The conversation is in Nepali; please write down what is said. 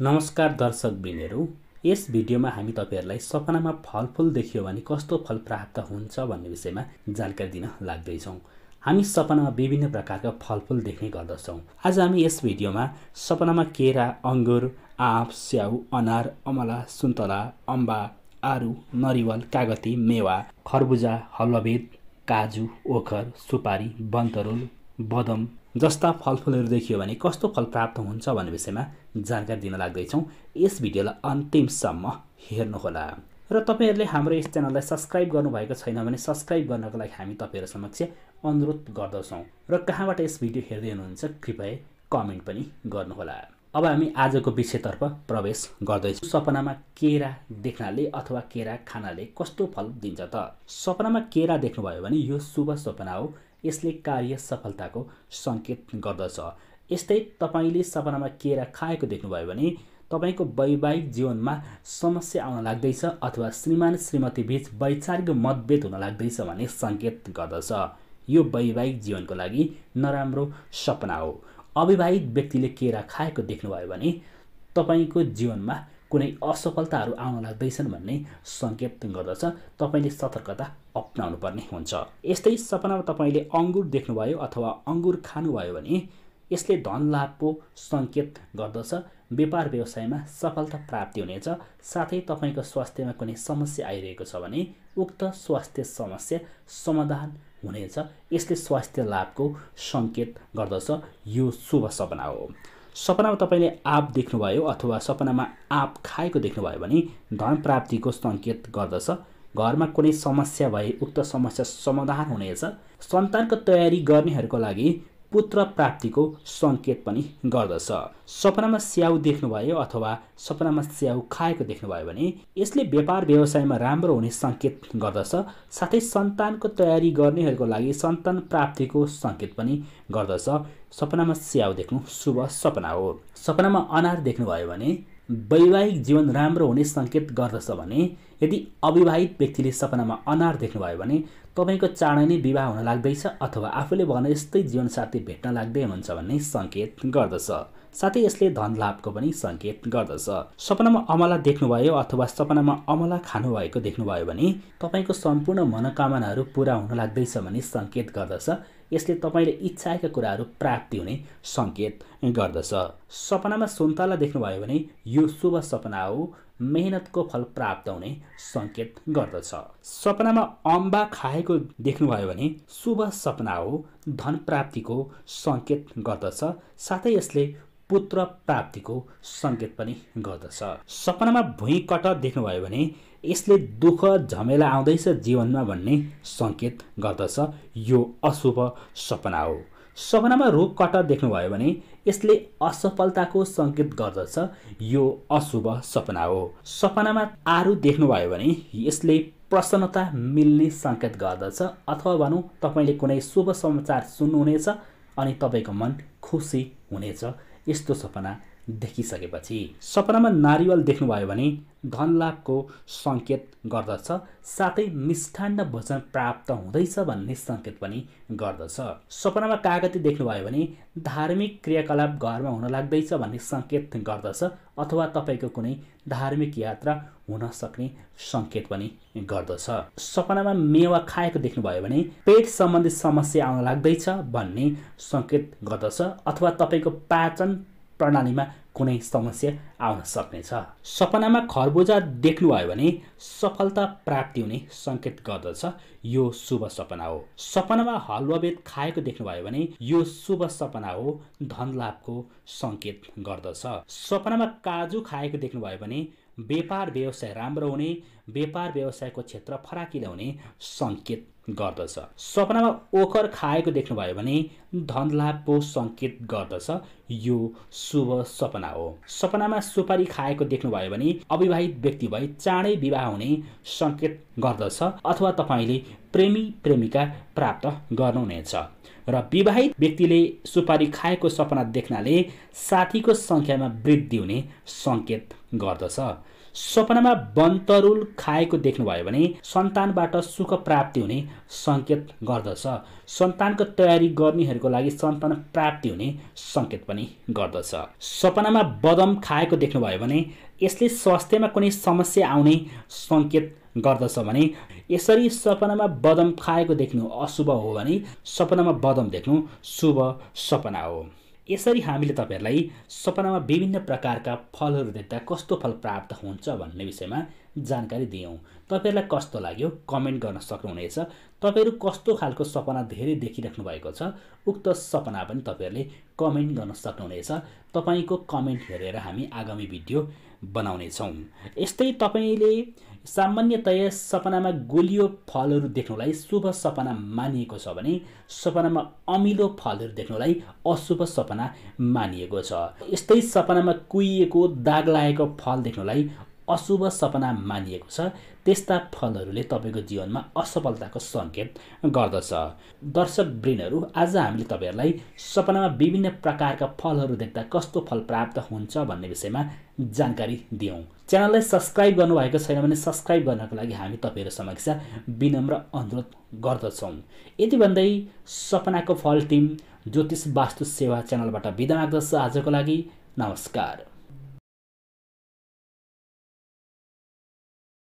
नमस्कार दर्शक बिलहरू यस भिडियोमा हामी तपाईँहरूलाई सपनामा फलफुल देखियो भने कस्तो फल प्राप्त हुन्छ भन्ने विषयमा जानकारी दिन लाग्दैछौँ हामी सपनामा विभिन्न प्रकारका फलफुल देख्ने गर्दछौँ आज हामी यस भिडियोमा सपनामा केरा अङ्गुर आँप स्याउ अनार अमला सुन्तला अम्बा आरु नरिवल कागती मेवा खरबुजा हलबेद काजु ओखर सुपारी बन्तरुल बदम जस्ता फलफुलहरू देखियो भने कस्तो फल प्राप्त हुन्छ भन्ने विषयमा जानकारी दिन लाग्दैछौँ यस भिडियोलाई अन्तिमसम्म हेर्नुहोला र तपाईँहरूले हाम्रो यस च्यानललाई सब्सक्राइब गर्नुभएको छैन भने सब्सक्राइब गर्नको लागि हामी तपाईँहरू समक्ष अनुरोध गर्दछौँ र कहाँबाट यस भिडियो हेर्दै हुनुहुन्छ कृपया कमेन्ट पनि गर्नुहोला अब हामी आजको विषयतर्फ प्रवेश गर्दैछौँ सपनामा केरा देख्नाले अथवा केरा खानाले कस्तो फल दिन्छ त सपनामा केरा देख्नुभयो भने यो शुभ सपना हो यसले कार्य सफलताको सङ्केत गर्दछ यस्तै तपाईँले सपनामा केरा खाएको देख्नुभयो भने तपाईँको वैवाहिक जीवनमा समस्या आउन लाग्दैछ अथवा श्रीमान श्रीमतीबीच वैचारिक मतभेद हुन लाग्दैछ भन्ने सङ्केत गर्दछ यो वैवाहिक जीवनको लागि नराम्रो सपना हो अविवाहित व्यक्तिले केरा खाएको देख्नुभयो भने तपाईँको जीवनमा कुनै असफलताहरू आउन लाग्दैछन् भन्ने सङ्केत गर्दछ तपाईँले सतर्कता अप्नाउनु पर्ने हुन्छ यस्तै सपनामा तपाईँले अङ्गुर देख्नुभयो अथवा अङ्गुर खानुभयो भने यसले धन लाभको सङ्केत गर्दछ व्यापार व्यवसायमा सफलता प्राप्ति हुनेछ साथै तपाईँको स्वास्थ्यमा कुनै समस्या आइरहेको छ भने उक्त स्वास्थ्य समस्या समाधान हुनेछ यसले स्वास्थ्य लाभको सङ्केत गर्दछ यो शुभ सपना हो सपनामा तपाईँले आँप देख्नुभयो अथवा सपनामा आँप खाएको देख्नुभयो भने धन प्राप्तिको सङ्केत गर्दछ घरमा कुनै समस्या भए उक्त समस्या समाधान हुनेछ सन्तानको तयारी गर्नेहरूको लागि पुत्र प्राप्तिको सङ्केत पनि गर्दछ सपनामा स्याउ देख्नुभयो अथवा सपनामा स्याउ खाएको देख्नुभयो भने यसले व्यापार व्यवसायमा राम्रो हुने सङ्केत गर्दछ साथै सन्तानको तयारी गर्नेहरूको लागि सन्तान प्राप्तिको सङ्केत पनि गर्दछ सपनामा स्याउ देख्नु शुभ सपना हो सपनामा अनार देख्नुभयो भने वैवाहिक जीवन राम्रो हुने सङ्केत गर्दछ भने यदि अविवाहित व्यक्तिले सपनामा अनार देख्नुभयो भने तपाईँको चाँडै नै विवाह हुन लाग्दैछ अथवा आफूले भने यस्तै जीवनसाथी भेट्न लाग्दै हुनुहुन्छ भन्ने सङ्केत गर्दछ साथै यसले धन लाभको पनि सङ्केत गर्दछ सपनामा अमला देख्नुभयो अथवा सपनामा अमला खानुभएको देख्नुभयो भने तपाईँको सम्पूर्ण मनोकामनाहरू पुरा हुन लाग्दैछ भन्ने सङ्केत गर्दछ यसले तपाईँले इच्छाएका कुराहरू प्राप्ति हुने सङ्केत गर्दछ सपनामा सुन्तला देख्नुभयो भने यो शुभ सपना हो मेहनतको फल प्राप्त हुने सङ्केत गर्दछ सपनामा अम्बा खाएको देख्नुभयो भने शुभ सपना हो धन प्राप्तिको सङ्केत गर्दछ साथै यसले पुत्र प्राप्तिको सङ्केत पनि गर्दछ सपनामा भुइँ कट देख्नुभयो भने यसले दुःख झमेला आउँदैछ जीवनमा भन्ने सङ्केत गर्दछ यो अशुभ सपना हो सपनामा रोग कट देख्नुभयो भने यसले असफलताको सङ्केत गर्दछ यो अशुभ सपना हो सपनामा आरू देख्नुभयो भने यसले प्रसन्नता मिल्ने सङ्केत गर्दछ अथवा भनौँ तपाईँले कुनै शुभ समाचार सुन्नुहुनेछ अनि तपाईँको मन खुसी हुनेछ यस्तो सपना देखिसकेपछि सपनामा नारिवल देख्नुभयो भने धनलाभको सङ्केत गर्दछ साथै मिष्ठान्न भोजन प्राप्त हुँदैछ भन्ने सङ्केत पनि गर्दछ सपनामा कागती देख्नुभयो भने धार्मिक क्रियाकलाप घरमा हुन लाग्दैछ भन्ने सङ्केत गर्दछ अथवा तपाईँको कुनै धार्मिक यात्रा हुन सक्ने सङ्केत पनि गर्दछ सपनामा मेवा खाएको देख्नुभयो भने पेट सम्बन्धी समस्या आउन लाग्दैछ भन्ने सङ्केत गर्दछ अथवा तपाईँको पाचन प्रणालीमा कुनै समस्या आउन सक्नेछ सपनामा खरबुजा देख्नुभयो भने सफलता प्राप्ति हुने सङ्केत गर्दछ यो शुभ सपना हो सपनामा हलुवाभेद खाएको देख्नुभयो भने यो शुभ सपना हो धनलाभको सङ्केत गर्दछ सपनामा काजु खाएको देख्नुभयो भने व्यापार व्यवसाय राम्रो हुने व्यापार व्यवसायको क्षेत्र फराकिलो हुने सङ्केत गर्दछ सपनामा ओखर खाएको देख्नुभयो भने धनलाभको सङ्केत गर्दछ यो शुभ सपना हो सपनामा सुपारी खाएको देख्नुभयो भने अविवाहित व्यक्ति भए चाँडै विवाह हुने सङ्केत गर्दछ अथवा तपाईँले प्रेमी प्रेमिका प्राप्त गर्नुहुनेछ र विवाहित व्यक्तिले सुपारी खाएको सपना देख्नाले साथीको सङ्ख्यामा वृद्धि हुने सङ्केत गर्दछ सपनामा बन्तरुल खाएको देख्नुभयो भने सन्तानबाट सुख प्राप्ति हुने सङ्केत गर्दछ सन्तानको तयारी गर्नेहरूको लागि सन्तान प्राप्ति हुने सङ्केत पनि गर्दछ सपनामा बदम खाएको देख्नुभयो भने यसले स्वास्थ्यमा कुनै समस्या आउने सङ्केत गर्दछ भने यसरी सपनामा बदम खाएको देख्नु अशुभ हो भने सपनामा बदम देख्नु शुभ सपना हो यसरी हामीले तपाईँहरूलाई सपनामा विभिन्न प्रकारका फलहरू देख्दा कस्तो फल प्राप्त हुन्छ भन्ने विषयमा जानकारी दियौँ तपाईँहरूलाई कस्तो लाग्यो कमेन्ट गर्न सक्नुहुनेछ तपाईँहरू कस्तो खालको सपना धेरै देखिराख्नु भएको छ उक्त सपना पनि तपाईँहरूले कमेन्ट गर्न सक्नुहुनेछ तपाईँको कमेन्ट हेरेर हामी आगामी भिडियो बनाउनेछौँ यस्तै तपाईँले सामान्यतया सपनामा गोलियो फलहरू देख्नुलाई शुभ सपना मानिएको छ भने सपनामा अमिलो फलहरू देख्नुलाई अशुभ सपना मानिएको छ यस्तै सपनामा कुहिएको दाग लागेको फल देख्नुलाई अशुभ सपना मानिएको छ त्यस्ता फलहरूले तपाईँको जीवनमा असफलताको सङ्केत गर्दछ दर्शक वृणहरू आज हामीले तपाईँहरूलाई सपनामा विभिन्न प्रकारका फलहरू देख्दा कस्तो फल प्राप्त हुन्छ भन्ने विषयमा जानकारी दियौँ च्यानललाई सब्सक्राइब गर्नुभएको छैन भने सब्सक्राइब गर्नको लागि हामी तपाईँहरू समक्ष विनम्र अनुरोध गर्दछौँ यति भन्दै सपनाको फल टिम ज्योतिष वास्तु सेवा च्यानलबाट बिदा माग्दछ आजको लागि नमस्कार